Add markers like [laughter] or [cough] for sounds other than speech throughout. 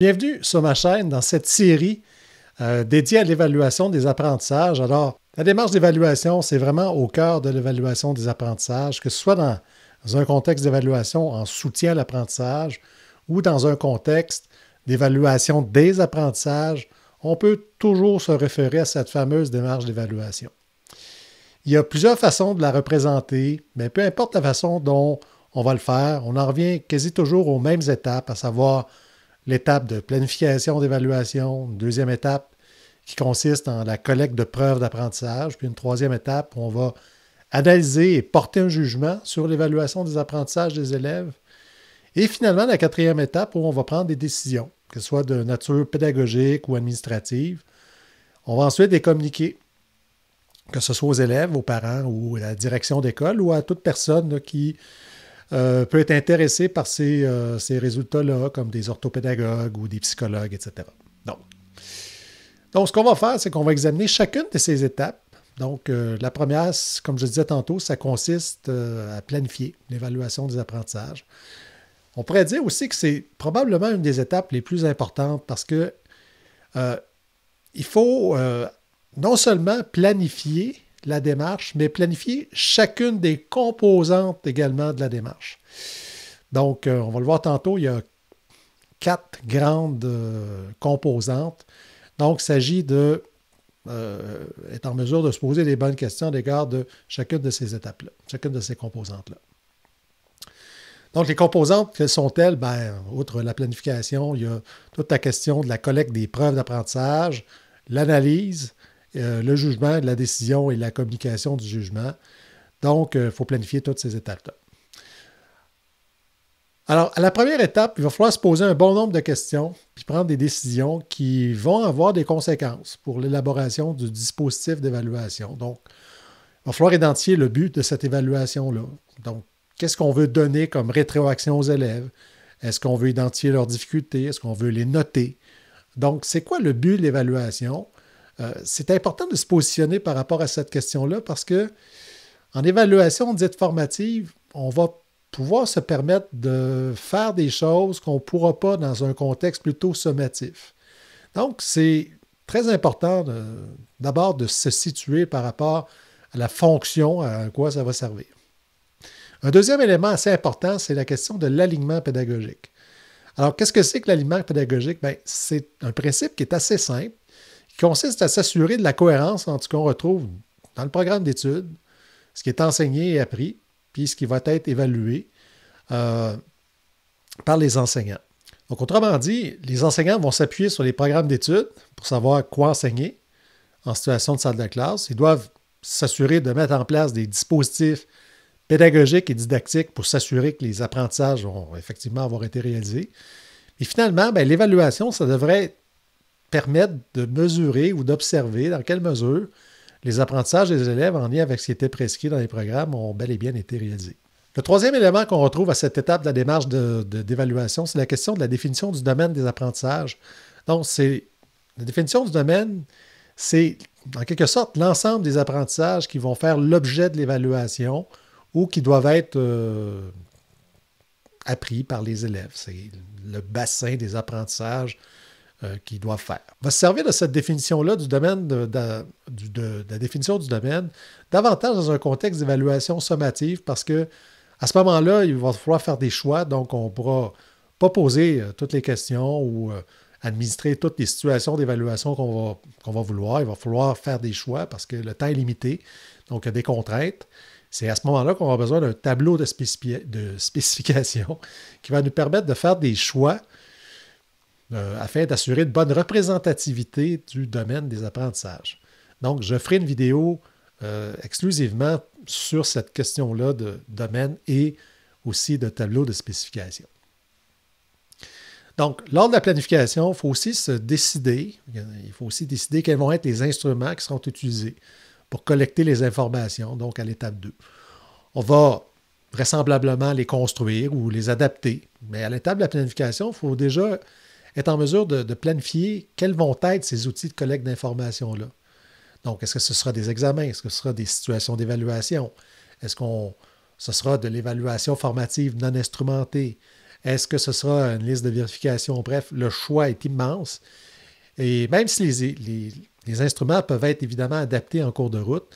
Bienvenue sur ma chaîne dans cette série euh, dédiée à l'évaluation des apprentissages. Alors, la démarche d'évaluation, c'est vraiment au cœur de l'évaluation des apprentissages, que ce soit dans un contexte d'évaluation en soutien à l'apprentissage ou dans un contexte d'évaluation des apprentissages, on peut toujours se référer à cette fameuse démarche d'évaluation. Il y a plusieurs façons de la représenter, mais peu importe la façon dont on va le faire, on en revient quasi toujours aux mêmes étapes, à savoir l'étape de planification d'évaluation, une deuxième étape qui consiste en la collecte de preuves d'apprentissage, puis une troisième étape où on va analyser et porter un jugement sur l'évaluation des apprentissages des élèves, et finalement la quatrième étape où on va prendre des décisions, que ce soit de nature pédagogique ou administrative. On va ensuite les communiquer, que ce soit aux élèves, aux parents ou à la direction d'école ou à toute personne qui euh, peut être intéressé par euh, ces, résultats-là, comme des orthopédagogues ou des psychologues, etc. Donc, donc ce qu'on va faire, c'est qu'on va examiner chacune de ces étapes. Donc, euh, la première, comme je disais tantôt, ça consiste à planifier l'évaluation des apprentissages. On pourrait dire aussi que c'est probablement une des étapes les plus importantes parce que il faut non seulement planifier la démarche, mais planifier chacune des composantes également de la démarche. Donc, euh, on va le voir tantôt, il y a quatre grandes euh, composantes. Donc, il s'agit de euh, en mesure de se poser les bonnes questions à l'égard de chacune de ces étapes-là, chacune de ces composantes-là. Donc, les composantes, quelles sont-elles? Ben, outre la planification, il y a toute la question de la collecte des preuves d'apprentissage, l'analyse, euh, le jugement, la décision et la communication du jugement. Donc, il euh, faut planifier toutes ces étapes-là. Alors, à la première étape, il va falloir se poser un bon nombre de questions puis prendre des décisions qui vont avoir des conséquences pour l'élaboration du dispositif d'évaluation. Donc, il va falloir identifier le but de cette évaluation-là. Donc, qu'est-ce qu'on veut donner comme rétroaction aux élèves? Est-ce qu'on veut identifier leurs difficultés? Est-ce qu'on veut les noter? Donc, c'est quoi le but de l'évaluation? Euh, c'est important de se positionner par rapport à cette question-là parce que en évaluation dite formative, on va pouvoir se permettre de faire des choses qu'on ne pourra pas dans un contexte plutôt sommatif. Donc, c'est très important d'abord de, de, se situer par rapport à la fonction à quoi ça va servir. Un deuxième élément assez important, c'est la question de l'alignement pédagogique. Alors, qu'est-ce que c'est que l'alignement pédagogique? Ben, c'est un principe qui est assez simple qui consiste à s'assurer de la cohérence entre ce qu'on retrouve dans le programme d'études, ce qui est enseigné et appris, puis ce qui va être évalué euh, par les enseignants. Donc, autrement dit, les enseignants vont s'appuyer sur les programmes d'études pour savoir quoi enseigner en situation de salle de classe. Ils doivent s'assurer de mettre en place des dispositifs pédagogiques et didactiques pour s'assurer que les apprentissages vont effectivement avoir été réalisés. Et finalement, ben, l'évaluation, ça devrait être permettent de mesurer ou d'observer dans quelle mesure les apprentissages des élèves en lien avec ce qui était prescrit dans les programmes ont bel et bien été réalisés. Le troisième élément qu'on retrouve à cette étape de la démarche d'évaluation, c'est la question de la définition du domaine des apprentissages. Donc, c'est la définition du domaine, c'est en quelque sorte l'ensemble des apprentissages qui vont faire l'objet de l'évaluation ou qui doivent être euh, appris par les élèves. C'est le bassin des apprentissages euh, qu'ils doivent faire. On va se servir de cette définition-là du domaine de, la définition du domaine davantage dans un contexte d'évaluation sommative parce que à ce moment-là, il va falloir faire des choix, donc on ne pourra pas poser euh, toutes les questions ou euh, administrer toutes les situations d'évaluation qu'on va, va, vouloir. Il va falloir faire des choix parce que le temps est limité, donc il y a des contraintes. C'est à ce moment-là qu'on aura besoin d'un tableau de, de, spécification [laughs] qui va nous permettre de faire des choix euh, afin d'assurer une bonne représentativité du domaine des apprentissages. Donc, je ferai une vidéo euh, exclusivement sur cette question-là de domaine et aussi de tableau de spécification. Donc, lors de la planification, il faut aussi se décider, il faut aussi décider quels vont être les instruments qui seront utilisés pour collecter les informations, donc à l'étape 2. On va vraisemblablement les construire ou les adapter, mais à l'étape de la planification, il faut déjà est en mesure de, planifier quels vont être ces outils de collecte d'informations-là. Donc, est-ce que ce sera des examens? Est-ce que ce sera des situations d'évaluation? Est-ce que ce sera de l'évaluation formative non instrumentée? Est-ce que ce sera une liste de vérification? Bref, le choix est immense. Et même si les, instruments peuvent être évidemment adaptés en cours de route,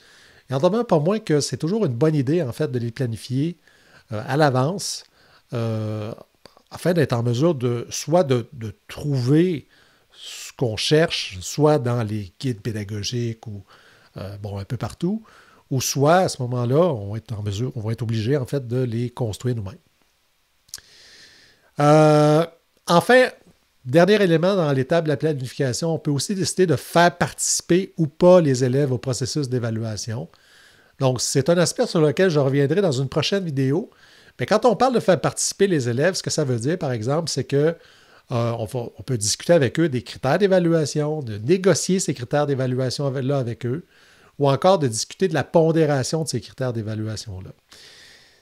il en demeure pas moins que c'est toujours une bonne idée, en fait, de les planifier euh, à l'avance, euh, afin d'être en mesure de soit de, trouver ce qu'on cherche, soit dans les guides pédagogiques ou euh, bon, un peu partout, ou soit à ce moment-là, on va être en mesure, on va être obligé en fait de les construire nous-mêmes. Euh, enfin, dernier élément dans l'étape de la planification, on peut aussi décider de faire participer ou pas les élèves au processus d'évaluation. Donc, c'est un aspect sur lequel je reviendrai dans une prochaine vidéo, mais quand on parle de faire participer les élèves, ce que ça veut dire, par exemple, c'est qu'on euh, peut discuter avec eux des critères d'évaluation, de négocier ces critères d'évaluation avec, là avec eux, ou encore de discuter de la pondération de ces critères d'évaluation-là.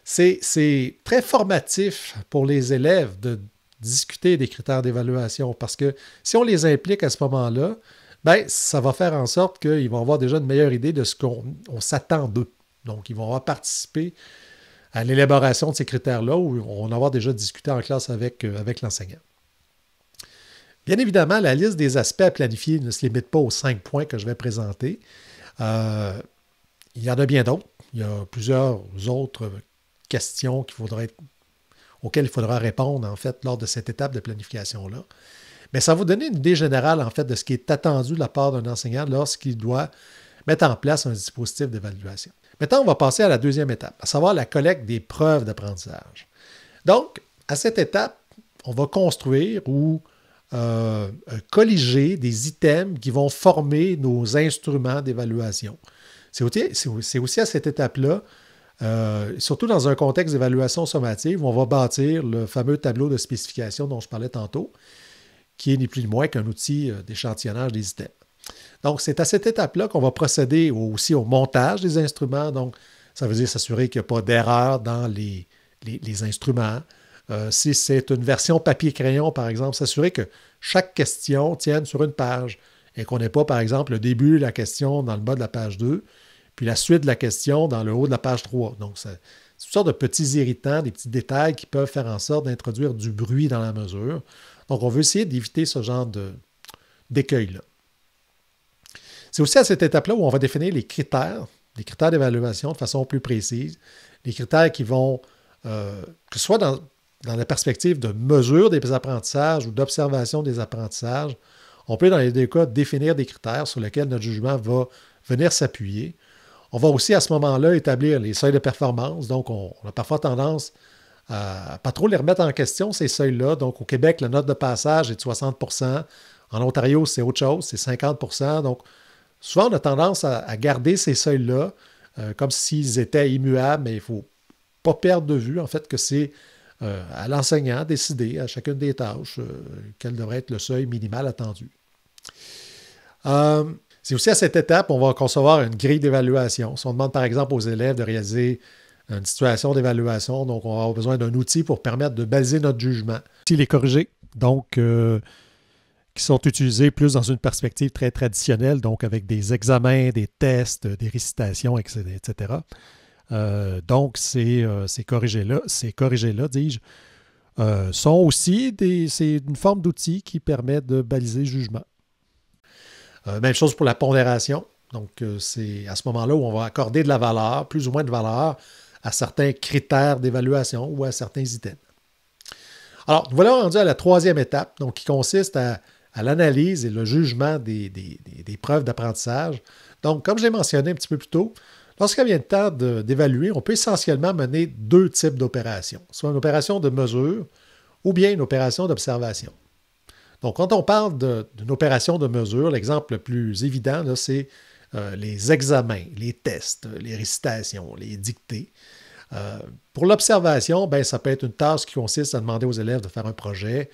C'est très formatif pour les élèves de discuter des critères d'évaluation parce que si on les implique à ce moment-là, ben, ça va faire en sorte qu'ils vont avoir déjà une meilleure idée de ce qu'on s'attend d'eux. Donc, ils vont avoir participé à l'élaboration de ces critères-là, où on en avoir déjà discuté en classe avec, euh, avec l'enseignant. Bien évidemment, la liste des aspects à planifier ne se limite pas aux cinq points que je vais présenter. Euh, il y en a bien d'autres. Il y a plusieurs autres questions qu'il auxquelles il faudra répondre, en fait, lors de cette étape de planification-là. Mais ça va vous donner une idée générale, en fait, de ce qui est attendu de la part d'un enseignant lorsqu'il doit mettre en place un dispositif d'évaluation. Maintenant, on va passer à la deuxième étape, à savoir la collecte des preuves d'apprentissage. Donc, à cette étape, on va construire ou euh, euh, colliger des items qui vont former nos instruments d'évaluation. C'est aussi, à cette étape-là, euh, surtout dans un contexte d'évaluation sommative, où on va bâtir le fameux tableau de spécification dont je parlais tantôt, qui est ni plus ni moins qu'un outil d'échantillonnage des items. Donc, c'est à cette étape-là qu'on va procéder aussi au montage des instruments. Donc, ça veut dire s'assurer qu'il n'y a pas d'erreur dans les, instruments. Euh, si c'est une version papier-crayon, par exemple, s'assurer que chaque question tienne sur une page et qu'on n'ait pas, par exemple, le début de la question dans le bas de la page 2, puis la suite de la question dans le haut de la page 3. Donc, c'est toutes sorte de petits irritants, des petits détails qui peuvent faire en sorte d'introduire du bruit dans la mesure. Donc, on veut essayer d'éviter ce genre d'écueil-là. C'est aussi à cette étape-là où on va définir les critères, les critères d'évaluation de façon plus précise, les critères qui vont, euh, que ce soit dans, la perspective de mesure des apprentissages ou d'observation des apprentissages, on peut dans les deux cas définir des critères sur lesquels notre jugement va venir s'appuyer. On va aussi à ce moment-là établir les seuils de performance, donc on, on a parfois tendance à pas trop les remettre en question, ces seuils-là. Donc au Québec, la note de passage est de 60 en Ontario, c'est autre chose, c'est 50 Donc, Souvent, on a tendance à, garder ces seuils-là euh, comme s'ils étaient immuables, mais il ne faut pas perdre de vue, en fait, que c'est euh, à l'enseignant de décider à chacune des tâches euh, quel devrait être le seuil minimal attendu. c'est aussi à cette étape, on va concevoir une grille d'évaluation. Si on demande par exemple aux élèves de réaliser une situation d'évaluation, donc on va avoir besoin d'un outil pour permettre de baser notre jugement. S'il est corrigé, donc qui sont utilisés plus dans une perspective très traditionnelle, donc avec des examens, des tests, des récitations, etc. Euh, donc, ces, euh, ces corrigés-là, corrigés là dis je euh, sont aussi des, une forme d'outil qui permet de baliser le jugement. même chose pour la pondération. Donc, c'est à ce moment-là où on va accorder de la valeur, plus ou moins de valeur, à certains critères d'évaluation ou à certains items. Alors, nous voilà rendus à la troisième étape, donc qui consiste à à l'analyse et le jugement des, preuves d'apprentissage. Donc, comme j'ai mentionné un petit peu plus tôt, lorsqu'il vient le temps d'évaluer, on peut essentiellement mener deux types d'opérations, soit une opération de mesure ou bien une opération d'observation. Donc, quand on parle d'une opération de mesure, l'exemple le plus évident, c'est euh, les examens, les tests, les récitations, les dictées. Euh, pour l'observation, ben, ça peut être une tâche qui consiste à demander aux élèves de faire un projet,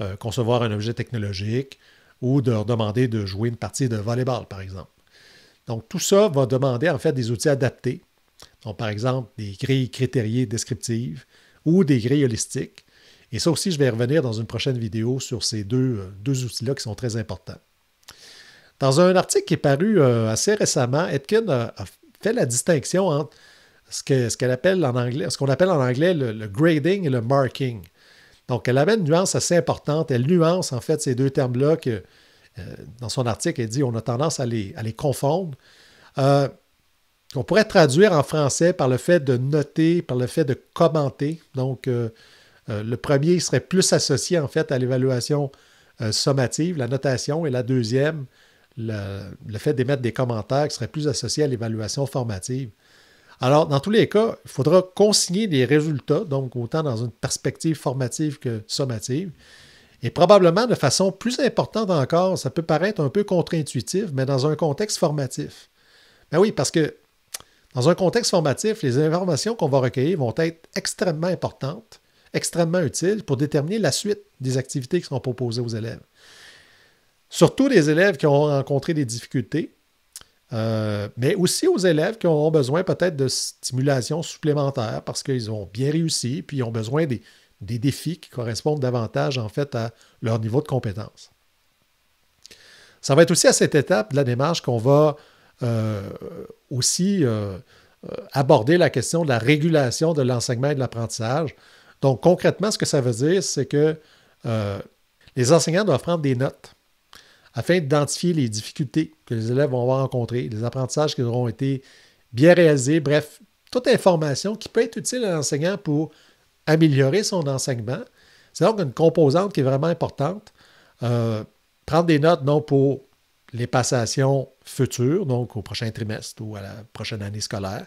euh, concevoir un objet technologique ou de leur demander de jouer une partie de volleyball, par exemple. Donc, tout ça va demander en fait des outils adaptés, donc par exemple des grilles critériées descriptives ou des grilles holistiques. Et ça aussi, je vais y revenir dans une prochaine vidéo sur ces deux, euh, outils-là qui sont très importants. Dans un article qui est paru euh, assez récemment, Etkin a, fait la distinction entre ce qu'on appelle en anglais, ce qu'on appelle en anglais le, grading et le marking. Donc, elle avait une nuance assez importante. Elle nuance, en fait, ces deux termes-là que, euh, dans son article, elle dit on a tendance à les, confondre. Euh, on pourrait traduire en français par le fait de noter, par le fait de commenter. Donc, euh, le premier serait plus associé, en fait, à l'évaluation sommative, la notation, et la deuxième, le, fait d'émettre des commentaires serait plus associé à l'évaluation formative. Alors, dans tous les cas, il faudra consigner les résultats, donc autant dans une perspective formative que sommative. Et probablement de façon plus importante encore, ça peut paraître un peu contre-intuitif, mais dans un contexte formatif. Ben oui, parce que dans un contexte formatif, les informations qu'on va recueillir vont être extrêmement importantes, extrêmement utiles pour déterminer la suite des activités qui seront proposées aux élèves. Surtout les élèves qui ont rencontré des difficultés, euh, mais aussi aux élèves qui auront besoin peut-être de stimulation supplémentaire parce qu'ils ont bien réussi, puis ils ont besoin des, défis qui correspondent davantage en fait à leur niveau de compétence. Ça va être aussi à cette étape de la démarche qu'on va euh, aussi euh, aborder la question de la régulation de l'enseignement et de l'apprentissage. Donc concrètement, ce que ça veut dire, c'est que les enseignants doivent prendre des notes afin d'identifier les difficultés que les élèves vont avoir rencontrées, les apprentissages qui auront été bien réalisés, bref, toute information qui peut être utile à l'enseignant pour améliorer son enseignement. C'est donc une composante qui est vraiment importante. Euh, prendre des notes, non pour les passations futures, donc au prochain trimestre ou à la prochaine année scolaire.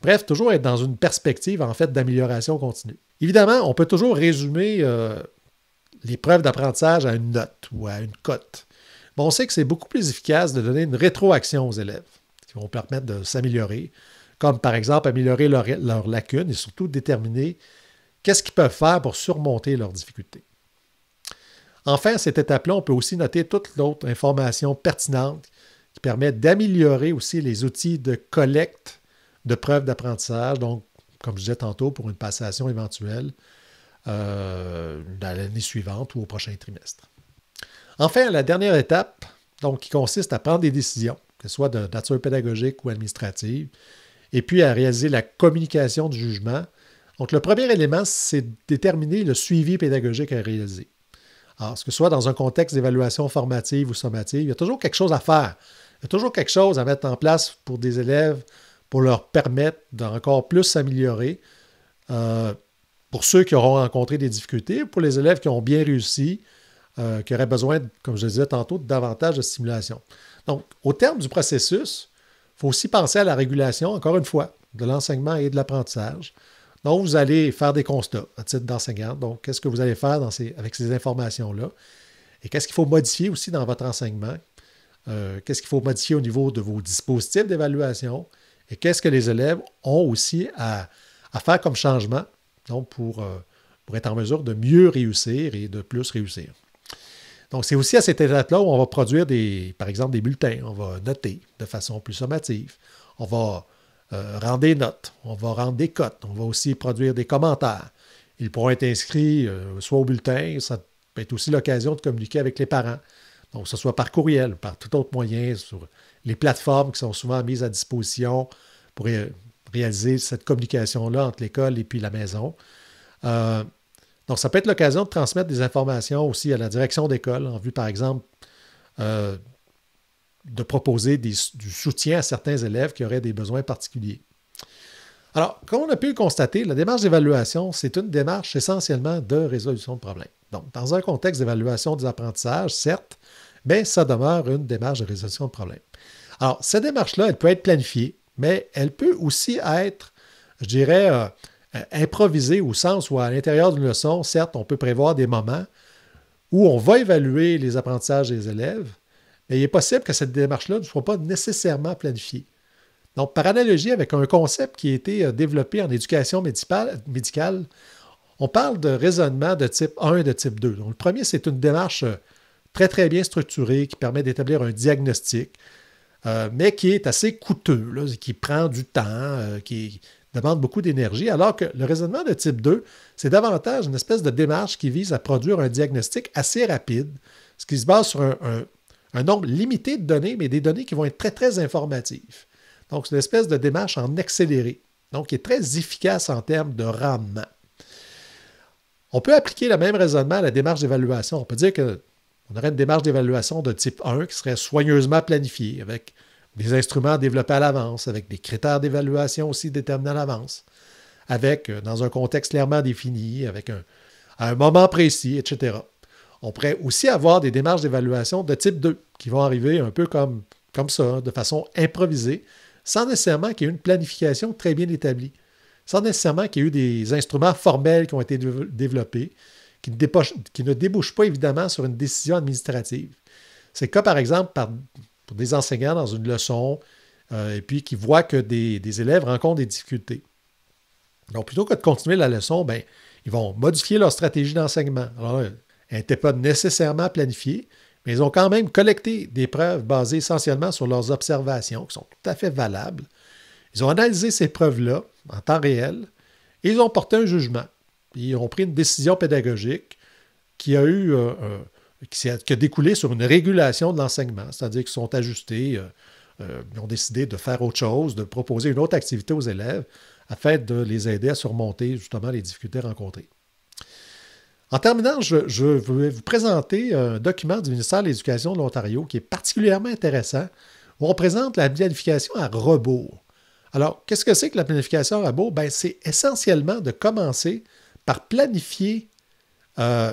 Bref, toujours être dans une perspective, en fait, d'amélioration continue. Évidemment, on peut toujours résumer euh, les preuves d'apprentissage à une note ou à une cote on sait que c'est beaucoup plus efficace de donner une rétroaction aux élèves qui vont permettre de s'améliorer, comme par exemple améliorer leurs leur lacunes et surtout déterminer qu'est-ce qu'ils peuvent faire pour surmonter leurs difficultés. Enfin, à cette étape-là, on peut aussi noter toute l'autre information pertinente qui permet d'améliorer aussi les outils de collecte de preuves d'apprentissage, donc comme je disais tantôt, pour une passation éventuelle euh, dans l'année suivante ou au prochain trimestre. Enfin, la dernière étape, donc, qui consiste à prendre des décisions, que ce soit de nature pédagogique ou administrative, et puis à réaliser la communication du jugement. Donc, le premier élément, c'est déterminer le suivi pédagogique à réaliser. Alors, ce que ce soit dans un contexte d'évaluation formative ou sommative, il y a toujours quelque chose à faire. Il y a toujours quelque chose à mettre en place pour des élèves pour leur permettre d'encore plus s'améliorer. Euh, pour ceux qui auront rencontré des difficultés, pour les élèves qui ont bien réussi, euh, qui aurait besoin, comme je le disais tantôt, de davantage de stimulation. Donc, au terme du processus, il faut aussi penser à la régulation, encore une fois, de l'enseignement et de l'apprentissage. Donc, vous allez faire des constats à titre d'enseignant. Donc, qu'est-ce que vous allez faire avec ces informations-là? Et qu'est-ce qu'il faut modifier aussi dans votre enseignement? Euh, qu'est-ce qu'il faut modifier au niveau de vos dispositifs d'évaluation? Et qu'est-ce que les élèves ont aussi à, faire comme changement donc euh, pour être en mesure de mieux réussir et de plus réussir? Donc, c'est aussi à cette étape-là où on va produire, des, par exemple, des bulletins. On va noter de façon plus sommative. On va euh, rendre des notes. On va rendre des cotes. On va aussi produire des commentaires. Ils pourront être inscrits euh, soit au bulletin, ça peut être aussi l'occasion de communiquer avec les parents. Donc, que ce soit par courriel, par tout autre moyen, sur les plateformes qui sont souvent mises à disposition pour réaliser cette communication-là entre l'école et puis la maison. Euh, alors, ça peut être l'occasion de transmettre des informations aussi à la direction d'école en vue, par exemple, euh, de proposer du soutien à certains élèves qui auraient des besoins particuliers. Alors, comme on a pu le constater, la démarche d'évaluation, c'est une démarche essentiellement de résolution de problèmes. Donc, dans un contexte d'évaluation des apprentissages, certes, mais ça demeure une démarche de résolution de problèmes. Alors, cette démarche-là, elle peut être planifiée, mais elle peut aussi être, je dirais, euh, euh, improvisé au sens où à l'intérieur d'une leçon, certes, on peut prévoir des moments où on va évaluer les apprentissages des élèves, mais il est possible que cette démarche-là ne soit pas nécessairement planifiée. Donc, par analogie avec un concept qui a été euh, développé en éducation médicale, on parle de raisonnement de type 1 et de type 2. Donc, le premier, c'est une démarche euh, très, très bien structurée qui permet d'établir un diagnostic, mais qui est assez coûteux, qui prend du temps, qui, demande beaucoup d'énergie, alors que le raisonnement de type 2, c'est davantage une espèce de démarche qui vise à produire un diagnostic assez rapide, ce qui se base sur un, nombre limité de données, mais des données qui vont être très, très informatives. Donc, c'est une espèce de démarche en accéléré, donc qui est très efficace en termes de rendement. On peut appliquer le même raisonnement à la démarche d'évaluation. On peut dire qu'on aurait une démarche d'évaluation de type 1 qui serait soigneusement planifiée avec des instruments développés à l'avance, avec des critères d'évaluation aussi déterminés à l'avance, avec, euh, dans un contexte clairement défini, avec un, à un moment précis, etc. On pourrait aussi avoir des démarches d'évaluation de type 2 qui vont arriver un peu comme, comme ça, hein, de façon improvisée, sans nécessairement qu'il y ait une planification très bien établie, sans nécessairement qu'il y ait eu des instruments formels qui ont été développés, qui ne, qui ne débouchent pas évidemment sur une décision administrative. C'est le cas, par exemple, par, des enseignants dans une leçon, euh, et puis qui voient que des, élèves rencontrent des difficultés. Donc, plutôt que de continuer la leçon, ben, ils vont modifier leur stratégie d'enseignement. Alors, elle n'était pas nécessairement planifiée, mais ils ont quand même collecté des preuves basées essentiellement sur leurs observations, qui sont tout à fait valables. Ils ont analysé ces preuves-là en temps réel, et ils ont porté un jugement. Ils ont pris une décision pédagogique qui a eu un... Euh, euh, qui, a découlé sur une régulation de l'enseignement, c'est-à-dire qu'ils sont ajustés, euh, euh, ils ont décidé de faire autre chose, de proposer une autre activité aux élèves afin de les aider à surmonter justement les difficultés rencontrées. En terminant, je, vais vous présenter un document du ministère de l'Éducation de l'Ontario qui est particulièrement intéressant, où on présente la planification à rebours. Alors, qu'est-ce que c'est que la planification à rebours? Ben, c'est essentiellement de commencer par planifier euh,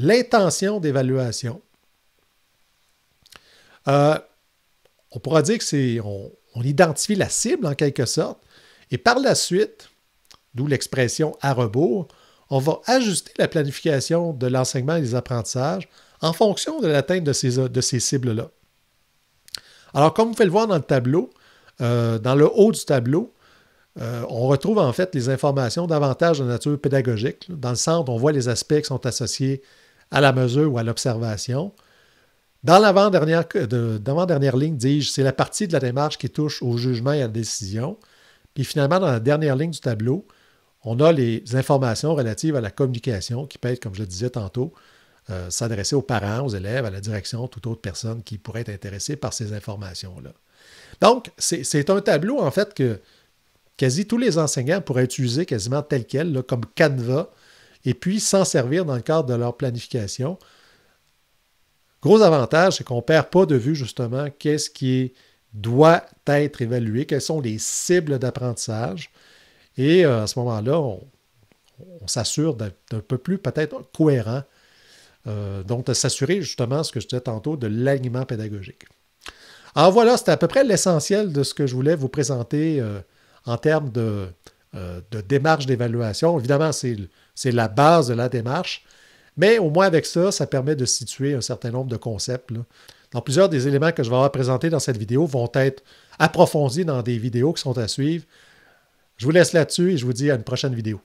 l'intention d'évaluation. Euh, on pourra dire que c'est. On, identifie la cible en quelque sorte, et par la suite, d'où l'expression à rebours, on va ajuster la planification de l'enseignement et des apprentissages en fonction de l'atteinte de ces, de ces cibles-là. Alors, comme vous pouvez le voir dans le tableau, euh, dans le haut du tableau, euh, on retrouve en fait les informations davantage de nature pédagogique. Dans le centre, on voit les aspects qui sont associés à la mesure ou à l'observation. Dans l'avant-dernière euh, ligne, dis-je, c'est la partie de la démarche qui touche au jugement et à la décision. Puis finalement, dans la dernière ligne du tableau, on a les informations relatives à la communication qui peut être, comme je le disais tantôt, euh, s'adresser aux parents, aux élèves, à la direction, toute autre personne qui pourrait être intéressée par ces informations-là. Donc, c'est un tableau, en fait, que quasi tous les enseignants pourraient utiliser quasiment tel quel, comme Canva et puis s'en servir dans le cadre de leur planification. Gros avantage, c'est qu'on ne perd pas de vue justement qu'est-ce qui doit être évalué, quelles sont les cibles d'apprentissage. Et euh, à ce moment-là, on, s'assure s'assure un peu plus peut-être cohérent. Euh, donc, de s'assurer justement ce que je disais tantôt de l'alignement pédagogique. Alors voilà, c'était à peu près l'essentiel de ce que je voulais vous présenter euh, en termes de, de démarche d'évaluation. Évidemment, c'est c'est la base de la démarche. Mais au moins avec ça, ça permet de situer un certain nombre de concepts. plusieurs des éléments que je vais avoir présentés dans cette vidéo vont être approfondis dans des vidéos qui sont à suivre. Je vous laisse là-dessus et je vous dis à une prochaine vidéo.